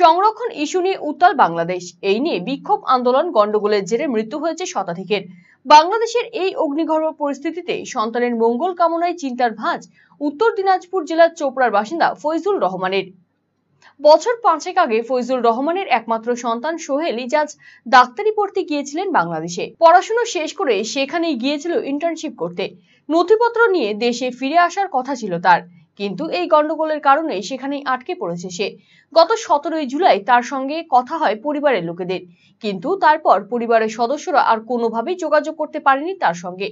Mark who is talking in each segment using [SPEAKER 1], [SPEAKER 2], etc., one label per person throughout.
[SPEAKER 1] সংরক্ষণ ইস্যু নিয়ে উত্তাল বাংলাদেশ এই নিয়ে বিক্ষোভ আন্দোলন গণ্ডগোলের জেরে মৃত্যু হয়েছে শতাধিকের বাংলাদেশের এই অগ্নিগর্ভ পরিস্থিতিতে সন্তানের মঙ্গল কামনায় চিন্তার ভাঁজ উত্তর দিনাজপুর জেলার চোপড়ার বাসিন্দা ফৈজুল রহমানের বছর পাঁচেক আগে ফৈজুল রহমানের একমাত্র সন্তান সোহেল ইজাজ ডাক্তারি পড়তে গিয়েছিলেন বাংলাদেশে পড়াশোনা শেষ করে সেখানেই গিয়েছিল ইন্টার্নশিপ করতে নথিপত্র নিয়ে দেশে ফিরে আসার কথা ছিল তার কিন্তু এই গন্ডগোলের কারণে সেখানেই আটকে পড়েছে সে গত সতেরোই জুলাই তার সঙ্গে কথা হয় পরিবারের লোকেদের কিন্তু তারপর পরিবারের সদস্যরা আর কোনোভাবেই যোগাযোগ করতে পারেনি তার সঙ্গে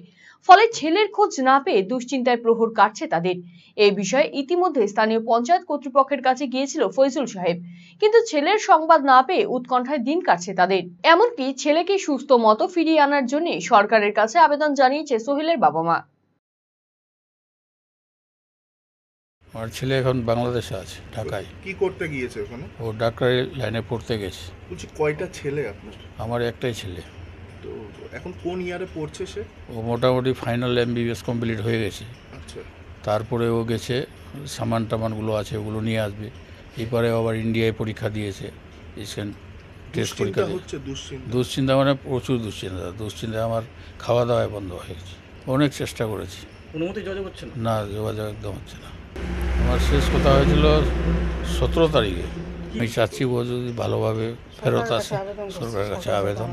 [SPEAKER 1] ফলে ছেলের খোঁজ না পেয়ে দুশ্চিন্তায় প্রহর কাটছে তাদের এই বিষয়ে ইতিমধ্যে স্থানীয় পঞ্চায়েত কর্তৃপক্ষের কাছে গিয়েছিল ফৈজুল সাহেব কিন্তু ছেলের সংবাদ না পেয়ে উৎকণ্ঠায় দিন কাটছে তাদের এমনকি ছেলেকে সুস্থ মতো ফিরিয়ে আনার জন্য সরকারের কাছে আবেদন জানিয়েছে সোহেলের বাবা মা
[SPEAKER 2] আমার ছেলে এখন বাংলাদেশে আছে ঢাকায় কি করতে গিয়েছে ওখানে ও ডাক্তারি লাইনে পড়তে গেছে বলছি কয়টা ছেলে আপনার আমার একটাই ছেলে তো
[SPEAKER 1] এখন কোন ইয়ারে পড়ছে সে
[SPEAKER 2] ও মোটামুটি ফাইনাল এমবিবিএস কমপ্লিট হয়ে গেছে আচ্ছা তারপরে ও গেছে সামান টামানগুলো আছে ওগুলো নিয়ে আসবে এরপরে আবার ইন্ডিয়ায় পরীক্ষা দিয়েছে রিসেন্ট টেস্ট পরীক্ষা হচ্ছে দুশ্চিন্তা মানে প্রচুর দুশ্চিন্তা দুশ্চিন্তা আমার খাওয়া দাওয়া বন্ধ হয়ে গেছে অনেক চেষ্টা করেছি কোনো যোগাযোগ হচ্ছে না না যোগাযোগ একদম হচ্ছে না আমার শেষ কথা হয়েছিল সতেরো তারিখে আমি চাচ্ছি ও যদি ভালোভাবে ফেরত আসে সরকারের কাছে আবেদন